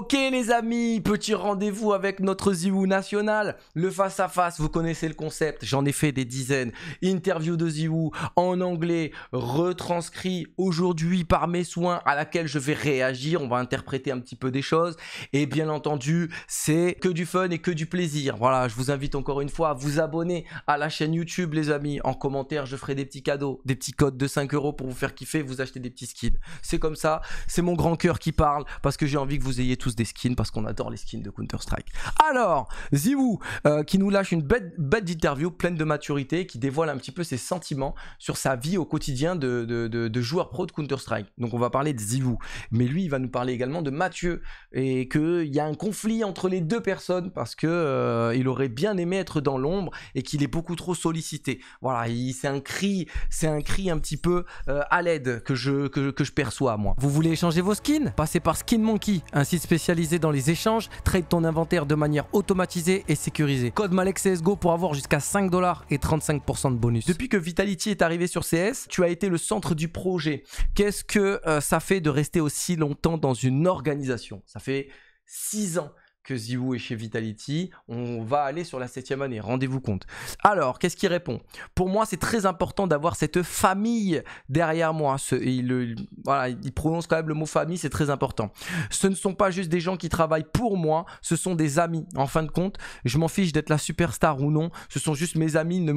Ok les amis, petit rendez-vous avec notre Ziwu national, le face-à-face, vous connaissez le concept, j'en ai fait des dizaines. Interview de Ziwu en anglais, retranscrit aujourd'hui par mes soins à laquelle je vais réagir, on va interpréter un petit peu des choses. Et bien entendu, c'est que du fun et que du plaisir. Voilà, je vous invite encore une fois à vous abonner à la chaîne YouTube les amis. En commentaire, je ferai des petits cadeaux, des petits codes de 5 euros pour vous faire kiffer, vous acheter des petits skins. C'est comme ça, c'est mon grand cœur qui parle parce que j'ai envie que vous ayez tout des skins parce qu'on adore les skins de Counter-Strike. Alors, Ziwoo, euh, qui nous lâche une bête, bête d'interview pleine de maturité, qui dévoile un petit peu ses sentiments sur sa vie au quotidien de, de, de joueur pro de Counter-Strike. Donc on va parler de zivou Mais lui, il va nous parler également de Mathieu et qu'il y a un conflit entre les deux personnes parce que euh, il aurait bien aimé être dans l'ombre et qu'il est beaucoup trop sollicité. Voilà, c'est un cri, c'est un cri un petit peu euh, à l'aide que je, que, que je perçois moi. Vous voulez échanger vos skins Passez par Skin Monkey, un site spécial Spécialisé dans les échanges, trade ton inventaire de manière automatisée et sécurisée. Code Malek CSGO pour avoir jusqu'à 5 dollars et 35% de bonus. Depuis que Vitality est arrivé sur CS, tu as été le centre du projet. Qu'est-ce que euh, ça fait de rester aussi longtemps dans une organisation Ça fait 6 ans que est chez Vitality, on va aller sur la septième année, rendez-vous compte. Alors, qu'est-ce qu'il répond Pour moi, c'est très important d'avoir cette famille derrière moi. il, prononce quand même le mot famille, c'est très important. Ce ne sont pas juste des gens qui travaillent pour moi, ce sont des amis. En fin de compte, je m'en fiche d'être la superstar ou non, ce sont juste mes amis, ils ne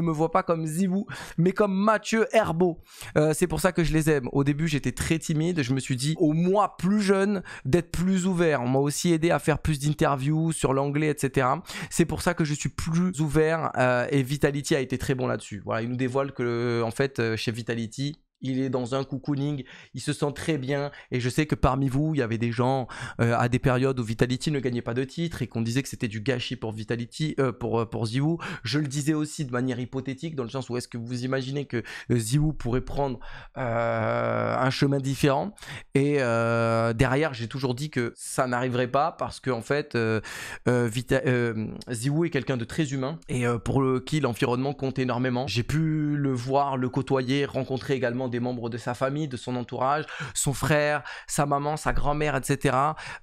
me voient, pas comme Zivou, mais comme Mathieu Herbeau. Euh, c'est pour ça que je les aime. Au début, j'étais très timide, je me suis dit, au moins plus jeune, d'être plus ouvert. On m'a aussi aidé à faire plus d'interviews sur l'anglais, etc. C'est pour ça que je suis plus ouvert euh, et Vitality a été très bon là-dessus. Voilà, il nous dévoile que euh, en fait euh, chez Vitality, il est dans un cocooning, il se sent très bien. Et je sais que parmi vous, il y avait des gens euh, à des périodes où Vitality ne gagnait pas de titre et qu'on disait que c'était du gâchis pour Vitality, euh, pour, euh, pour Je le disais aussi de manière hypothétique, dans le sens où est-ce que vous imaginez que Ziwu pourrait prendre un chemin différent Et derrière, j'ai toujours dit que ça n'arriverait pas parce que en fait, ZywOo est quelqu'un de très humain et pour qui l'environnement compte énormément. J'ai pu le voir, le côtoyer, rencontrer également des membres de sa famille, de son entourage, son frère, sa maman, sa grand-mère, etc.,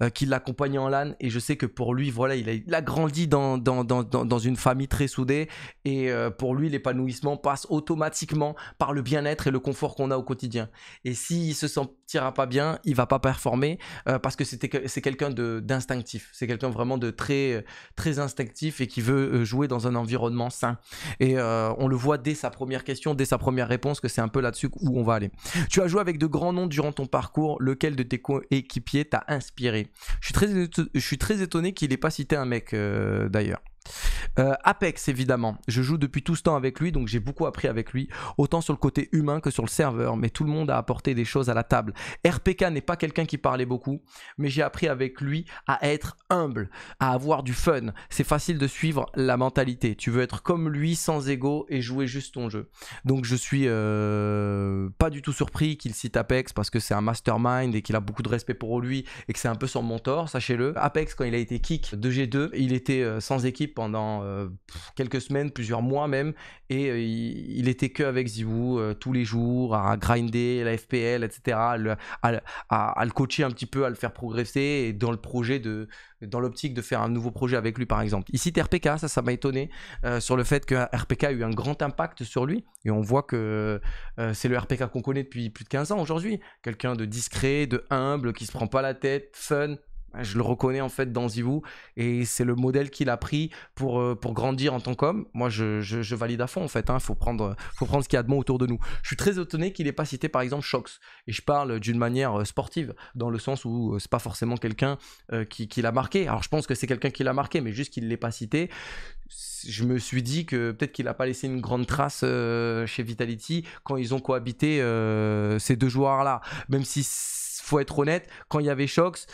euh, qui l'accompagnent en LAN. Et je sais que pour lui, voilà, il a, grandi dans, dans, dans, dans, une famille très soudée. Et euh, pour lui, l'épanouissement passe automatiquement par le bien-être et le confort qu'on a au quotidien. Et s'il se sentira pas bien, il va pas performer euh, parce que c'est quelqu'un d'instinctif. C'est quelqu'un vraiment de très, très instinctif et qui veut jouer dans un environnement sain. Et on le voit dès sa première question, dès sa première réponse, que c'est un peu là-dessus où tu as joué avec de grands noms durant ton parcours, lequel de tes coéquipiers t'a inspiré je suis, très étonné qu'il n'ait pas cité un mec euh, d'ailleurs. Euh, Apex, évidemment. Je joue depuis tout ce temps avec lui, donc j'ai beaucoup appris avec lui, autant sur le côté humain que sur le serveur, mais tout le monde a apporté des choses à la table. RPK n'est pas quelqu'un qui parlait beaucoup, mais j'ai appris avec lui à être humble, à avoir du fun. C'est facile de suivre la mentalité. Tu veux être comme lui, sans ego, et jouer juste ton jeu. Donc je suis euh, pas du tout surpris qu'il cite Apex, parce que c'est un mastermind et qu'il a beaucoup de respect pour lui, et que c'est un peu son mentor, sachez-le. Apex, quand il a été kick de G2, il était euh, sans équipe pendant euh, quelques semaines, plusieurs mois même, et euh, il, était que avec Zivou euh, tous les jours, à grinder la FPL, etc., à le, coacher un petit peu, à le faire progresser, et dans le projet de, dans l'optique de faire un nouveau projet avec lui, par exemple. Ici, RPK, ça, ça m'a étonné sur le fait que RPK a eu un grand impact sur lui, et on voit que c'est le RPK qu'on connaît depuis plus de 15 ans aujourd'hui, quelqu'un de discret, de humble, qui se prend pas la tête, fun, je le reconnais en fait dans Zivou et c'est le modèle qu'il a pris pour, euh, pour grandir en tant qu'homme. Moi, je, valide à fond en fait. Il hein. faut, prendre, ce qu'il y a de bon autour de nous. Je suis très étonné qu'il n'ait pas cité par exemple Shox. Et je parle d'une manière euh, sportive, dans le sens où euh, c'est pas forcément quelqu'un qui, l'a marqué. Alors je pense que c'est quelqu'un qui l'a marqué, mais juste qu'il ne l'ait pas cité. Je me suis dit que peut-être qu'il n'a pas laissé une grande trace chez Vitality quand ils ont cohabité ces deux joueurs-là. Même si faut être honnête, quand il y avait Shox,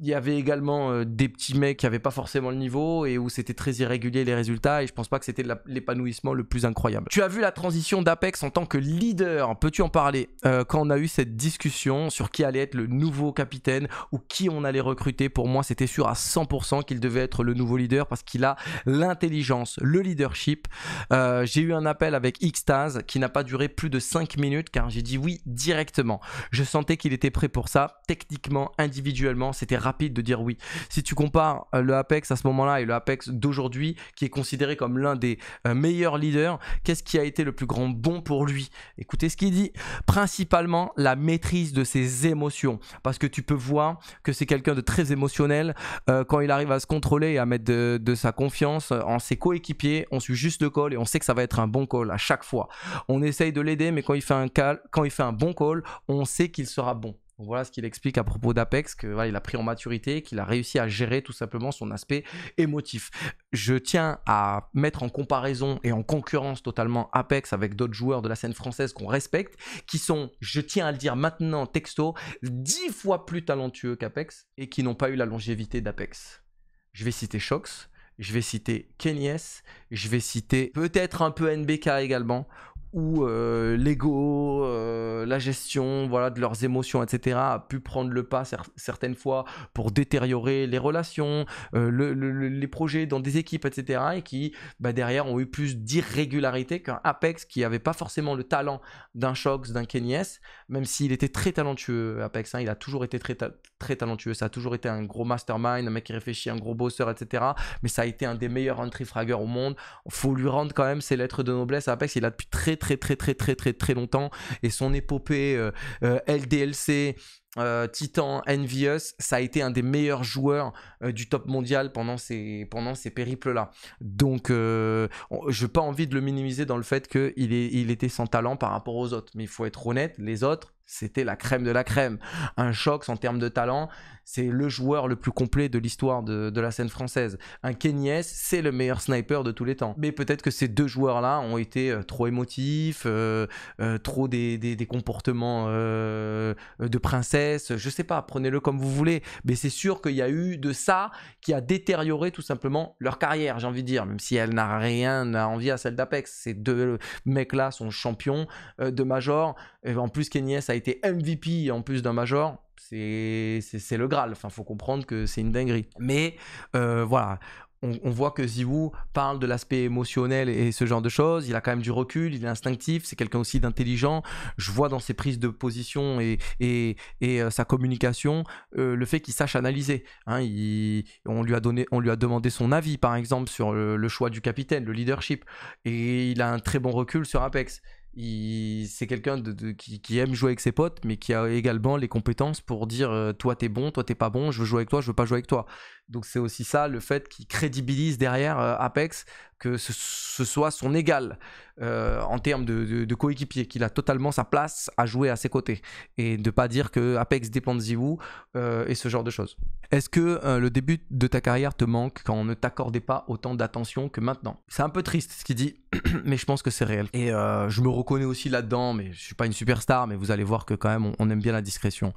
il y avait également euh, des petits mecs qui n'avaient pas forcément le niveau et où c'était très irrégulier les résultats et je pense pas que c'était l'épanouissement le plus incroyable. Tu as vu la transition d'Apex en tant que leader, peux-tu en parler euh, Quand on a eu cette discussion sur qui allait être le nouveau capitaine ou qui on allait recruter, pour moi c'était sûr à 100% qu'il devait être le nouveau leader parce qu'il a l'intelligence, le leadership. Euh, j'ai eu un appel avec Xtaz qui n'a pas duré plus de 5 minutes car j'ai dit oui directement. Je sentais qu'il était prêt pour ça, techniquement, individuellement, c'était de dire oui. Si tu compares euh, le Apex à ce moment-là et le Apex d'aujourd'hui, qui est considéré comme l'un des euh, meilleurs leaders, qu'est-ce qui a été le plus grand bon pour lui Écoutez ce qu'il dit. Principalement la maîtrise de ses émotions. Parce que tu peux voir que c'est quelqu'un de très émotionnel. Euh, quand il arrive à se contrôler et à mettre de, sa confiance en ses coéquipiers, on suit juste le call et on sait que ça va être un bon call à chaque fois. On essaye de l'aider, mais quand il fait un, quand il fait un bon call, on sait qu'il sera bon voilà ce qu'il explique à propos d'Apex, qu'il voilà, a pris en maturité, qu'il a réussi à gérer tout simplement son aspect émotif. Je tiens à mettre en comparaison et en concurrence totalement Apex avec d'autres joueurs de la scène française qu'on respecte, qui sont, je tiens à le dire maintenant texto, dix fois plus talentueux qu'Apex et qui n'ont pas eu la longévité d'Apex. Je vais citer Shox, je vais citer Kenyes, je vais citer peut-être un peu NBK également, où euh, l'ego, euh, la gestion voilà, de leurs émotions, etc., a pu prendre le pas certaines fois pour détériorer les relations, euh, les projets dans des équipes, etc., et qui, bah, derrière, ont eu plus d'irrégularité qu'un Apex qui n'avait pas forcément le talent d'un Shox, d'un Kenyes, même s'il était très talentueux, Apex, hein. il a toujours été très, très talentueux, ça a toujours été un gros mastermind, un mec qui réfléchit, un gros bosseur, etc., mais ça a été un des meilleurs entry fraggers au monde, il faut lui rendre quand même ses lettres de noblesse Apex, il a depuis très très très très très très très longtemps et son épopée euh, euh, LDLC euh, Titan Envious, ça a été un des meilleurs joueurs du top mondial pendant ces, pendant ces périples-là. Donc, je n'ai pas envie de le minimiser dans le fait qu'il il était sans talent par rapport aux autres. Mais il faut être honnête, les autres, c'était la crème de la crème. Un choc en termes de talent, c'est le joueur le plus complet de l'histoire de, la scène française. Un Kenyes, c'est le meilleur sniper de tous les temps. Mais peut-être que ces deux joueurs-là ont été euh, trop émotifs, euh, euh, trop des, des, comportements de princesse, je sais pas, prenez-le comme vous voulez. Mais c'est sûr qu'il y a eu de ça qui a détérioré tout simplement leur carrière, j'ai envie de dire, même si elle n'a rien à envier à celle d'Apex. Ces deux mecs-là sont champions de Major. en plus, Kenyes a été MVP en plus d'un major, c'est le Graal. Enfin, faut comprendre que c'est une dinguerie. Mais euh, voilà, on, voit que Ziwu parle de l'aspect émotionnel et ce genre de choses. Il a quand même du recul, il est instinctif, c'est quelqu'un aussi d'intelligent. Je vois dans ses prises de position et, euh, sa communication euh, le fait qu'il sache analyser. Hein. on, lui a donné, on lui a demandé son avis, par exemple, sur le, choix du capitaine, le leadership. Et il a un très bon recul sur Apex c'est quelqu'un qui, aime jouer avec ses potes, mais qui a également les compétences pour dire euh, toi t'es bon, toi t'es pas bon, je veux jouer avec toi, je veux pas jouer avec toi. Donc c'est aussi ça le fait qu'il crédibilise derrière euh, Apex que ce, soit son égal euh, en termes de, coéquipier, qu'il a totalement sa place à jouer à ses côtés et de pas dire que Apex dépend de Zivou euh, et ce genre de choses. Est-ce que euh, le début de ta carrière te manque quand on ne t'accordait pas autant d'attention que maintenant C'est un peu triste ce qu'il dit, mais je pense que c'est réel. Et je me reconnais aussi là-dedans, mais je suis pas une superstar, mais vous allez voir que quand même on, on aime bien la discrétion.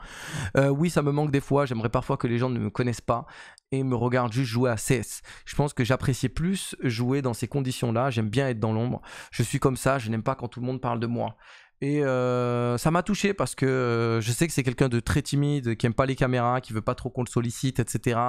oui, ça me manque des fois, j'aimerais parfois que les gens ne me connaissent pas et me regardent juste jouer à CS. Je pense que j'appréciais plus jouer dans ces conditions-là, j'aime bien être dans l'ombre, je suis comme ça, je n'aime pas quand tout le monde parle de moi. Et euh, ça m'a touché parce que euh, je sais que c'est quelqu'un de très timide, qui n'aime pas les caméras, qui veut pas trop qu'on le sollicite, etc.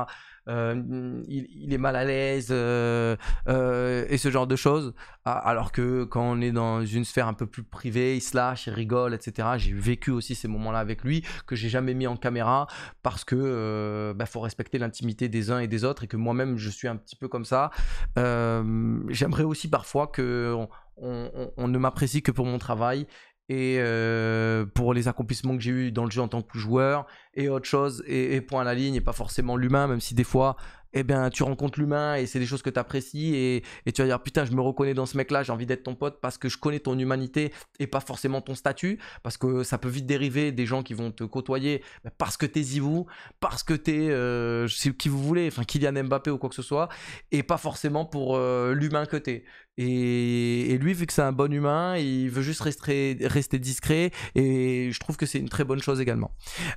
Euh, il, est mal à l'aise euh, euh, et ce genre de choses. Ah, alors que quand on est dans une sphère un peu plus privée, il se lâche, il rigole, etc. J'ai vécu aussi ces moments-là avec lui que j'ai jamais mis en caméra parce que bah, faut respecter l'intimité des uns et des autres et que moi-même je suis un petit peu comme ça. J'aimerais aussi parfois que ne m'apprécie que pour mon travail et euh, pour les accomplissements que j'ai eu dans le jeu en tant que joueur et autre chose et, point à la ligne et pas forcément l'humain même si des fois eh bien, tu rencontres l'humain et c'est des choses que tu apprécies et, tu vas dire putain, je me reconnais dans ce mec-là, j'ai envie d'être ton pote parce que je connais ton humanité et pas forcément ton statut, parce que ça peut vite dériver des gens qui vont te côtoyer parce que t'es Zivou, parce que t'es euh, sais qui vous voulez, enfin Kylian Mbappé ou quoi que ce soit, et pas forcément pour euh, l'humain que t'es. Et, lui, vu que c'est un bon humain, il veut juste rester, rester discret. Et je trouve que c'est une très bonne chose également.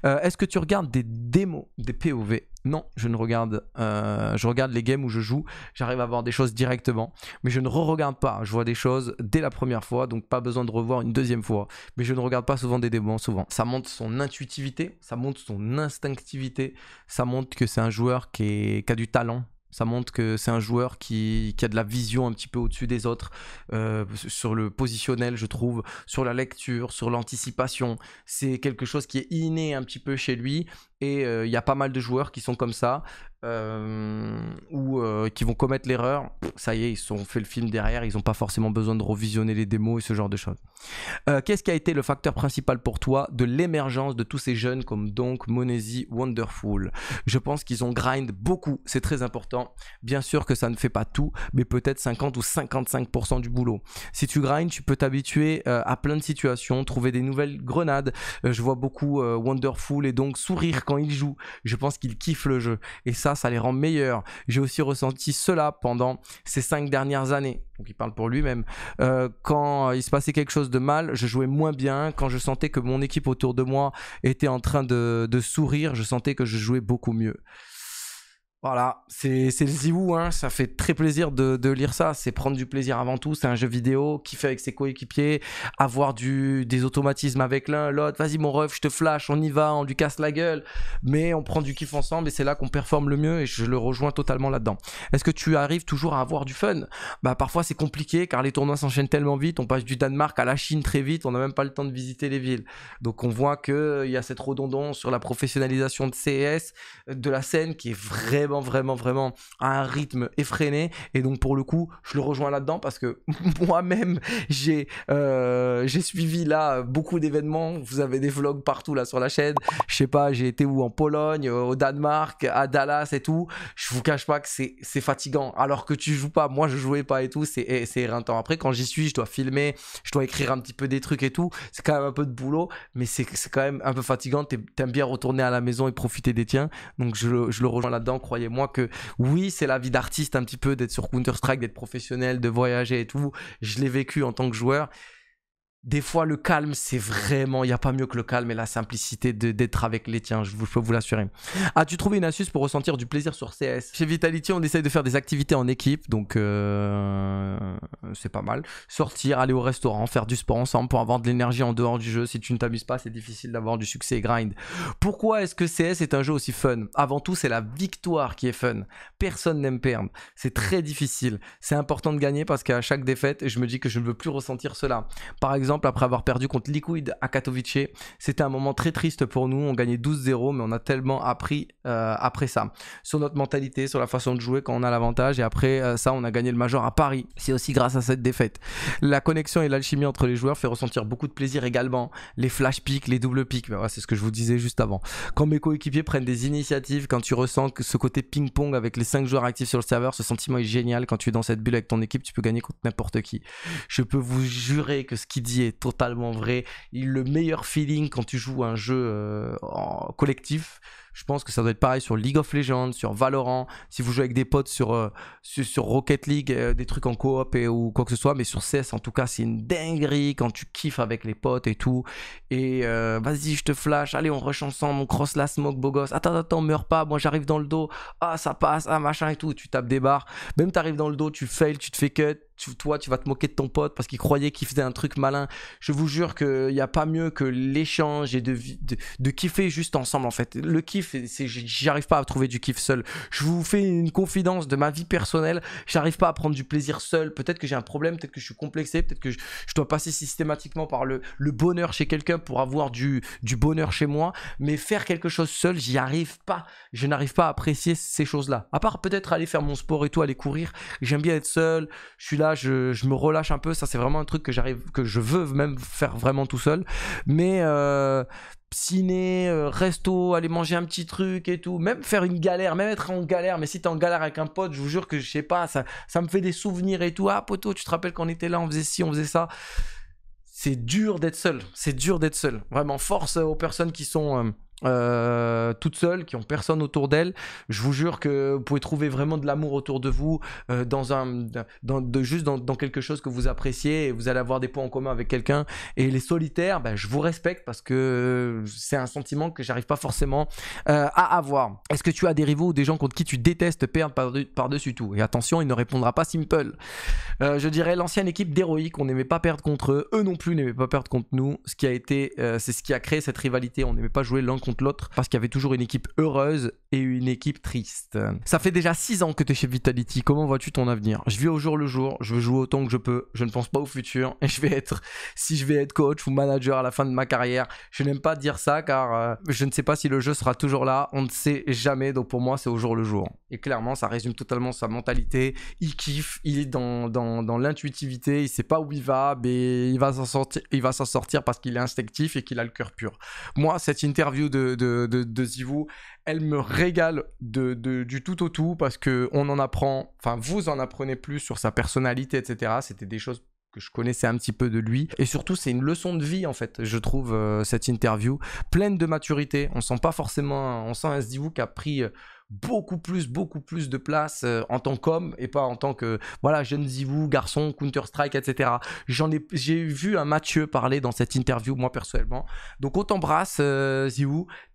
Euh, est-ce que tu regardes des démos, des POV Non, je ne regarde. Euh, je regarde les games où je joue. J'arrive à voir des choses directement. Mais je ne re-regarde pas. Je vois des choses dès la première fois. Donc pas besoin de revoir une deuxième fois. Mais je ne regarde pas souvent des démos. Souvent. Ça montre son intuitivité. Ça montre son instinctivité. Ça montre que c'est un joueur qui a du talent ça montre que c'est un joueur qui, a de la vision un petit peu au-dessus des autres, euh, sur le positionnel, je trouve, sur la lecture, sur l'anticipation. C'est quelque chose qui est inné un petit peu chez lui. Et euh, il y a pas mal de joueurs qui sont comme ça. Euh, ou euh, qui vont commettre l'erreur, ça y est, ils ont fait le film derrière, ils n'ont pas forcément besoin de revisionner les démos et ce genre de choses. Euh, qu'est-ce qui a été le facteur principal pour toi de l'émergence de tous ces jeunes comme donc Monesi, Wonderful Je pense qu'ils ont grind beaucoup, c'est très important. Bien sûr que ça ne fait pas tout, mais peut-être 50 ou 55% du boulot. Si tu grind, tu peux t'habituer à plein de situations, trouver des nouvelles grenades. je vois beaucoup Wonderful et donc sourire quand il jouent. Je pense qu'il kiffe le jeu. Et ça, ça, les rend meilleurs. J'ai aussi ressenti cela pendant ces cinq dernières années. Donc il parle pour lui-même. Euh, quand il se passait quelque chose de mal, je jouais moins bien. Quand je sentais que mon équipe autour de moi était en train de sourire, je sentais que je jouais beaucoup mieux. Voilà, c'est le Ziwou, hein. ça fait très plaisir de, lire ça, c'est prendre du plaisir avant tout, c'est un jeu vidéo, kiffer avec ses coéquipiers, avoir des automatismes avec l'un, l'autre, vas-y mon ref, je te flash, on y va, on lui casse la gueule, mais on prend du kiff ensemble et c'est là qu'on performe le mieux et je le rejoins totalement là-dedans. Est-ce que tu arrives toujours à avoir du fun Bah parfois c'est compliqué car les tournois s'enchaînent tellement vite, on passe du Danemark à la Chine très vite, on n'a même pas le temps de visiter les villes. Donc on voit qu'il euh, y a cette redondance sur la professionnalisation de CS, euh, de la scène qui est vraiment vraiment, vraiment, à un rythme effréné. Et donc, pour le coup, je le rejoins là-dedans parce que moi-même, j'ai euh, suivi là beaucoup d'événements. Vous avez des vlogs partout là sur la chaîne. Je sais pas, j'ai été où en Pologne, euh, au Danemark, à Dallas et tout. Je vous cache pas que c'est fatigant. Alors que tu joues pas, moi je jouais pas et tout, c'est eh, temps Après, quand j'y suis, je dois filmer, je dois écrire un petit peu des trucs et tout. C'est quand même un peu de boulot, mais c'est quand même un peu fatigant. T'aimes bien retourner à la maison et profiter des tiens. Donc je, je le rejoins là-dedans, croyez-moi que oui, c'est la vie d'artiste un petit peu d'être sur Counter-Strike, d'être professionnel, de voyager et tout. Je l'ai vécu en tant que joueur des fois, le calme, c'est vraiment, il n'y a pas mieux que le calme et la simplicité d'être avec les tiens, je, vous, peux vous l'assurer. As-tu trouvé une astuce pour ressentir du plaisir sur CS Chez Vitality, on essaye de faire des activités en équipe, donc euh, c'est pas mal. Sortir, aller au restaurant, faire du sport ensemble pour avoir de l'énergie en dehors du jeu. Si tu ne t'amuses pas, c'est difficile d'avoir du succès grind. Pourquoi est-ce que CS est un jeu aussi fun Avant tout, c'est la victoire qui est fun. Personne n'aime perdre. C'est très difficile. C'est important de gagner parce qu'à chaque défaite, je me dis que je ne veux plus ressentir cela. Par exemple, après avoir perdu contre Liquid à Katowice. C'était un moment très triste pour nous. On gagnait 12-0, mais on a tellement appris euh, après ça. Sur notre mentalité, sur la façon de jouer quand on a l'avantage. Et après euh, ça, on a gagné le Major à Paris. C'est aussi grâce à cette défaite. La connexion et l'alchimie entre les joueurs fait ressentir beaucoup de plaisir également. Les flash picks, les double picks, bah, c'est ce que je vous disais juste avant. Quand mes coéquipiers prennent des initiatives, quand tu ressens que ce côté ping-pong avec les 5 joueurs actifs sur le serveur, ce sentiment est génial. Quand tu es dans cette bulle avec ton équipe, tu peux gagner contre n'importe qui. Je peux vous jurer que ce qui dit est totalement vrai. le meilleur feeling quand tu joues un jeu euh, en collectif. Je pense que ça doit être pareil sur League of Legends, sur Valorant, si vous jouez avec des potes sur, euh, sur, Rocket League, euh, des trucs en coop et, ou quoi que ce soit, mais sur CS en tout cas, c'est une dinguerie quand tu kiffes avec les potes et tout. Et vas-y, je te flash, allez, on rush ensemble, on cross la smoke, beau gosse. Attends, attends, meurs pas, moi j'arrive dans le dos, ah ça passe, ah machin et tout. Tu tapes des barres, même t'arrives dans le dos, tu fails, tu te fais cut, toi, tu vas te moquer de ton pote parce qu'il croyait qu'il faisait un truc malin. Je vous jure qu'il n'y a pas mieux que l'échange et de, de, kiffer juste ensemble, en fait. Le kiff, j'arrive pas à trouver du kiff seul. Je vous fais une confidence de ma vie personnelle. J'arrive pas à prendre du plaisir seul. Peut-être que j'ai un problème, peut-être que je suis complexé, peut-être que je, dois passer systématiquement par le, le bonheur chez quelqu'un pour avoir du, du bonheur chez moi. Mais faire quelque chose seul, j'y arrive pas. Je n'arrive pas à apprécier ces choses-là. À part peut-être aller faire mon sport et tout, aller courir. J'aime bien être seul. Je suis là je, me relâche un peu ça c'est vraiment un truc que j'arrive que je veux même faire vraiment tout seul mais euh, ciné euh, resto aller manger un petit truc et tout même faire une galère même être en galère mais si t'es en galère avec un pote je vous jure que je sais pas ça ça me fait des souvenirs et tout ah poto tu te rappelles qu'on était là on faisait ci on faisait ça c'est dur d'être seul c'est dur d'être seul vraiment force aux personnes qui sont euh, euh, toutes seules, qui ont personne autour d'elles. Je vous jure que vous pouvez trouver vraiment de l'amour autour de vous, euh, dans un, de, juste dans, quelque chose que vous appréciez et vous allez avoir des points en commun avec quelqu'un. Et les solitaires, ben, je vous respecte parce que c'est un sentiment que j'arrive pas forcément euh, à avoir. Est-ce que tu as des rivaux ou des gens contre qui tu détestes perdre par-dessus tout Et attention, il ne répondra pas simple. je dirais l'ancienne équipe d'héroïque, on n'aimait pas perdre contre eux, eux non plus n'aimaient pas perdre contre nous. Ce qui a été, c'est ce qui a créé cette rivalité. On n'aimait pas jouer l'un contre l'autre parce qu'il y avait toujours une équipe heureuse et une équipe triste. Ça fait déjà 6 ans que tu es chez Vitality. Comment vois-tu ton avenir Je vis au jour le jour. Je veux jouer autant que je peux. Je ne pense pas au futur. Et je vais être, si je vais être coach ou manager à la fin de ma carrière, je n'aime pas dire ça car euh, je ne sais pas si le jeu sera toujours là. On ne sait jamais. Donc pour moi, c'est au jour le jour. Et clairement, ça résume totalement sa mentalité. Il kiffe. Il est dans, dans, dans l'intuitivité. Il ne sait pas où il va, mais il va s'en sortir. Il va s'en sortir parce qu'il est instinctif et qu'il a le cœur pur. Moi, cette interview de, de, de Zivou, elle me régale de, du tout au tout parce que on en apprend, enfin vous en apprenez plus sur sa personnalité, etc. C'était des choses que je connaissais un petit peu de lui. Et surtout, c'est une leçon de vie, en fait, je trouve, euh, cette interview, pleine de maturité. On sent pas forcément, on sent un dit qui a pris euh, beaucoup plus, beaucoup plus de place euh, en tant qu'homme et pas en tant que voilà jeune Zivou, garçon, Counter Strike, etc. J'en ai, j'ai vu un Mathieu parler dans cette interview moi personnellement. Donc on t'embrasse euh,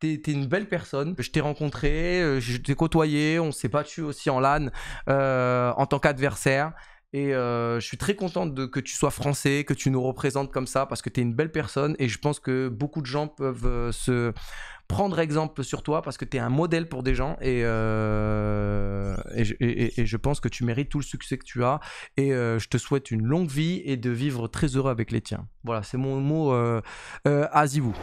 t'es, une belle personne. Je t'ai rencontré, euh, je t'ai côtoyé, on s'est battu aussi en LAN euh, en tant qu'adversaire. Et euh, je suis très contente de, que tu sois français, que tu nous représentes comme ça, parce que tu es une belle personne. Et je pense que beaucoup de gens peuvent euh, se prendre exemple sur toi, parce que tu es un modèle pour des gens. Euh, et, et, je pense que tu mérites tout le succès que tu as. Et je te souhaite une longue vie et de vivre très heureux avec les tiens. Voilà, c'est mon mot à vous